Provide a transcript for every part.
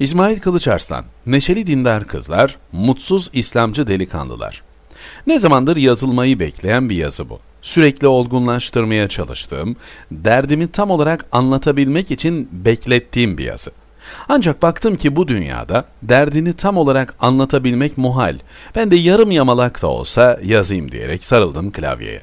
İsmail Kılıçarslan, neşeli dindar kızlar, mutsuz İslamcı delikanlılar. Ne zamandır yazılmayı bekleyen bir yazı bu. Sürekli olgunlaştırmaya çalıştığım, derdimi tam olarak anlatabilmek için beklettiğim bir yazı. Ancak baktım ki bu dünyada derdini tam olarak anlatabilmek muhal. Ben de yarım yamalak da olsa yazayım diyerek sarıldım klavyeye.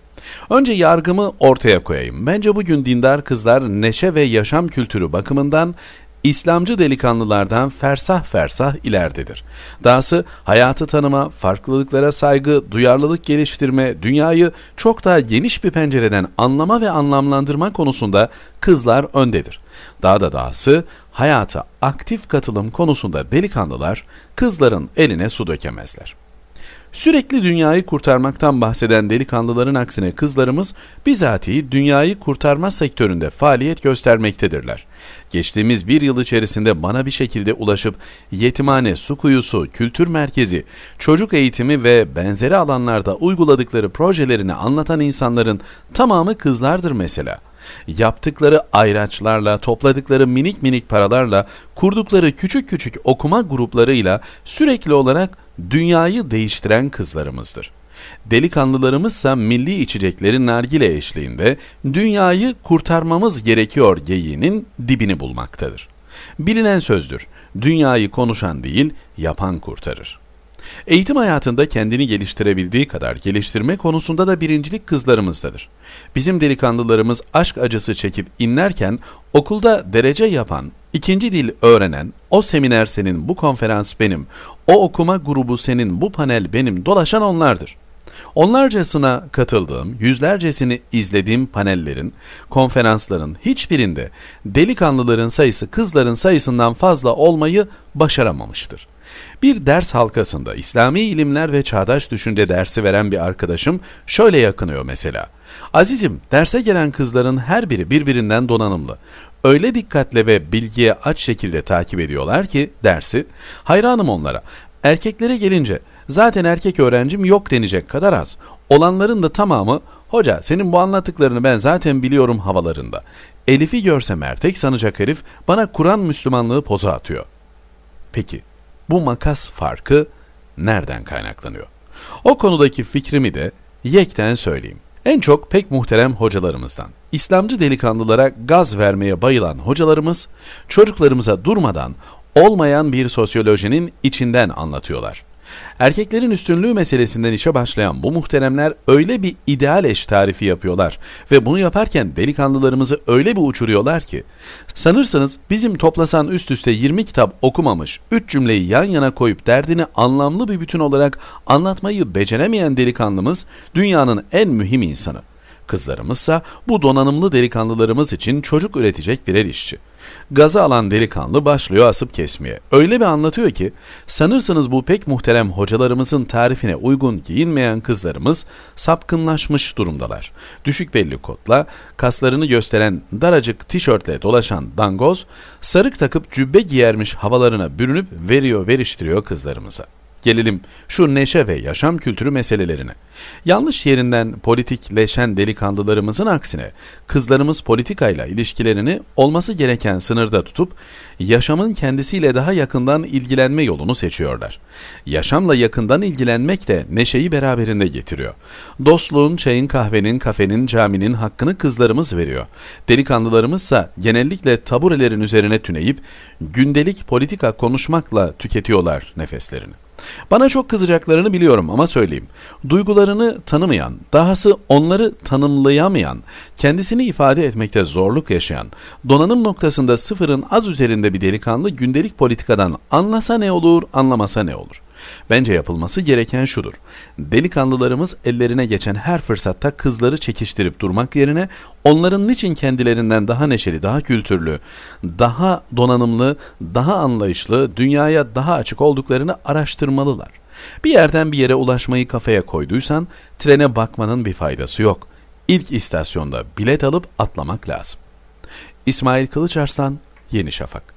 Önce yargımı ortaya koyayım. Bence bugün dindar kızlar neşe ve yaşam kültürü bakımından İslamcı delikanlılardan fersah fersah ilerdedir. Dahası hayatı tanıma, farklılıklara saygı, duyarlılık geliştirme, dünyayı çok daha geniş bir pencereden anlama ve anlamlandırma konusunda kızlar öndedir. Daha da dahası hayata aktif katılım konusunda delikanlılar kızların eline su dökemezler.'' Sürekli dünyayı kurtarmaktan bahseden delikanlıların aksine kızlarımız bizatihi dünyayı kurtarma sektöründe faaliyet göstermektedirler. Geçtiğimiz bir yıl içerisinde bana bir şekilde ulaşıp yetimhane, su kuyusu, kültür merkezi, çocuk eğitimi ve benzeri alanlarda uyguladıkları projelerini anlatan insanların tamamı kızlardır mesela. Yaptıkları ayraçlarla, topladıkları minik minik paralarla, kurdukları küçük küçük okuma gruplarıyla sürekli olarak dünyayı değiştiren kızlarımızdır. Delikanlılarımızsa milli içecekleri nargile eşliğinde dünyayı kurtarmamız gerekiyor geyiğinin dibini bulmaktadır. Bilinen sözdür, dünyayı konuşan değil, yapan kurtarır. Eğitim hayatında kendini geliştirebildiği kadar geliştirme konusunda da birincilik kızlarımızdadır. Bizim delikanlılarımız aşk acısı çekip inlerken okulda derece yapan, ikinci dil öğrenen, o seminer senin, bu konferans benim, o okuma grubu senin, bu panel benim, dolaşan onlardır.'' Onlarcasına katıldığım, yüzlercesini izlediğim panellerin, konferansların hiçbirinde delikanlıların sayısı kızların sayısından fazla olmayı başaramamıştır. Bir ders halkasında İslami ilimler ve çağdaş düşünce dersi veren bir arkadaşım şöyle yakınıyor mesela. Azizim, derse gelen kızların her biri birbirinden donanımlı. Öyle dikkatle ve bilgiye aç şekilde takip ediyorlar ki dersi, hayranım onlara. Erkeklere gelince zaten erkek öğrencim yok denecek kadar az. Olanların da tamamı hoca senin bu anlattıklarını ben zaten biliyorum havalarında. Elif'i görsem erkek sanacak herif bana Kur'an Müslümanlığı poza atıyor. Peki bu makas farkı nereden kaynaklanıyor? O konudaki fikrimi de yekten söyleyeyim. En çok pek muhterem hocalarımızdan. İslamcı delikanlılara gaz vermeye bayılan hocalarımız, çocuklarımıza durmadan olmayan bir sosyolojinin içinden anlatıyorlar. Erkeklerin üstünlüğü meselesinden işe başlayan bu muhteremler öyle bir ideal eş tarifi yapıyorlar ve bunu yaparken delikanlılarımızı öyle bir uçuruyorlar ki sanırsınız bizim toplasan üst üste 20 kitap okumamış 3 cümleyi yan yana koyup derdini anlamlı bir bütün olarak anlatmayı beceremeyen delikanlımız dünyanın en mühim insanı. Kızlarımızsa bu donanımlı delikanlılarımız için çocuk üretecek birer işçi. Gaza alan delikanlı başlıyor asıp kesmeye. Öyle bir anlatıyor ki sanırsınız bu pek muhterem hocalarımızın tarifine uygun giyinmeyen kızlarımız sapkınlaşmış durumdalar. Düşük belli kotla, kaslarını gösteren daracık tişörtle dolaşan dangoz, sarık takıp cübbe giyermiş havalarına bürünüp veriyor veriştiriyor kızlarımıza. Gelelim şu neşe ve yaşam kültürü meselelerine. Yanlış yerinden politikleşen delikanlılarımızın aksine kızlarımız politikayla ilişkilerini olması gereken sınırda tutup yaşamın kendisiyle daha yakından ilgilenme yolunu seçiyorlar. Yaşamla yakından ilgilenmek de neşeyi beraberinde getiriyor. Dostluğun, çayın, kahvenin, kafenin, caminin hakkını kızlarımız veriyor. Delikanlılarımızsa genellikle taburelerin üzerine tüneyip gündelik politika konuşmakla tüketiyorlar nefeslerini. Bana çok kızacaklarını biliyorum ama söyleyeyim. Duygularını tanımayan, dahası onları tanımlayamayan, kendisini ifade etmekte zorluk yaşayan, donanım noktasında sıfırın az üzerinde bir delikanlı gündelik politikadan anlasa ne olur, anlamasa ne olur? Bence yapılması gereken şudur. Delikanlılarımız ellerine geçen her fırsatta kızları çekiştirip durmak yerine onların niçin kendilerinden daha neşeli, daha kültürlü, daha donanımlı, daha anlayışlı, dünyaya daha açık olduklarını araştırmalılar. Bir yerden bir yere ulaşmayı kafaya koyduysan trene bakmanın bir faydası yok. İlk istasyonda bilet alıp atlamak lazım. İsmail Kılıçarslan, Yeni Şafak